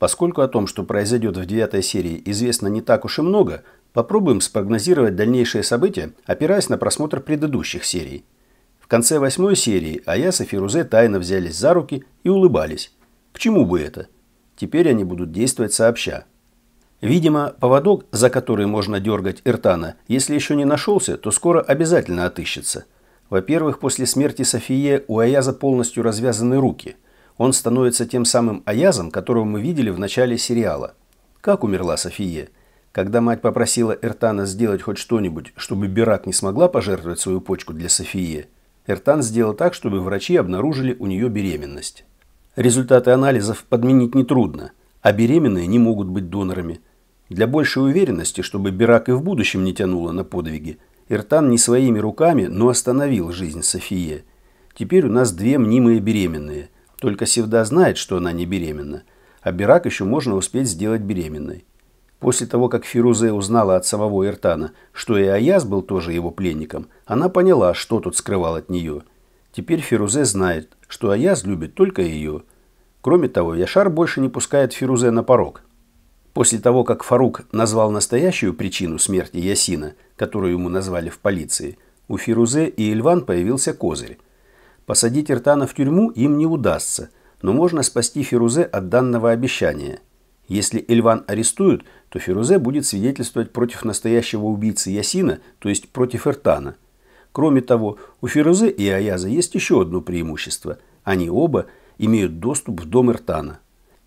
Поскольку о том, что произойдет в девятой серии, известно не так уж и много, попробуем спрогнозировать дальнейшие события, опираясь на просмотр предыдущих серий. В конце восьмой серии Аяс и Фирузе тайно взялись за руки и улыбались. К чему бы это? Теперь они будут действовать сообща. Видимо, поводок, за который можно дергать Иртана, если еще не нашелся, то скоро обязательно отыщется. Во-первых, после смерти Софии у Аяза полностью развязаны руки – он становится тем самым Аязом, которого мы видели в начале сериала. Как умерла София? Когда мать попросила Эртана сделать хоть что-нибудь, чтобы Бирак не смогла пожертвовать свою почку для Софии, Эртан сделал так, чтобы врачи обнаружили у нее беременность. Результаты анализов подменить нетрудно, а беременные не могут быть донорами. Для большей уверенности, чтобы Бирак и в будущем не тянула на подвиги, Эртан не своими руками, но остановил жизнь Софии. Теперь у нас две мнимые беременные – только Севда знает, что она не беременна, а Бирак еще можно успеть сделать беременной. После того, как Фирузе узнала от самого Иртана, что и Аяз был тоже его пленником, она поняла, что тут скрывал от нее. Теперь Фирузе знает, что Аяз любит только ее. Кроме того, Яшар больше не пускает Фирузе на порог. После того, как Фарук назвал настоящую причину смерти Ясина, которую ему назвали в полиции, у Фирузе и Ильван появился козырь. Посадить Иртана в тюрьму им не удастся, но можно спасти Фирузе от данного обещания. Если Эльван арестуют, то Фирузе будет свидетельствовать против настоящего убийцы Ясина, то есть против Иртана. Кроме того, у Фирузе и Аяза есть еще одно преимущество. Они оба имеют доступ в дом Иртана.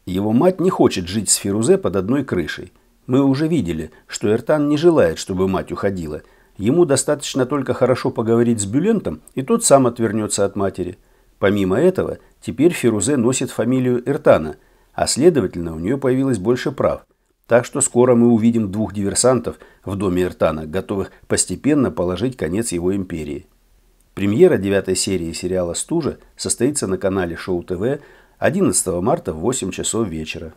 Его мать не хочет жить с Фирузе под одной крышей. Мы уже видели, что Иртан не желает, чтобы мать уходила – Ему достаточно только хорошо поговорить с Бюлентом, и тот сам отвернется от матери. Помимо этого, теперь Фирузе носит фамилию Эртана, а следовательно, у нее появилось больше прав. Так что скоро мы увидим двух диверсантов в доме Эртана, готовых постепенно положить конец его империи. Премьера девятой серии сериала «Стужа» состоится на канале Шоу ТВ 11 марта в 8 часов вечера.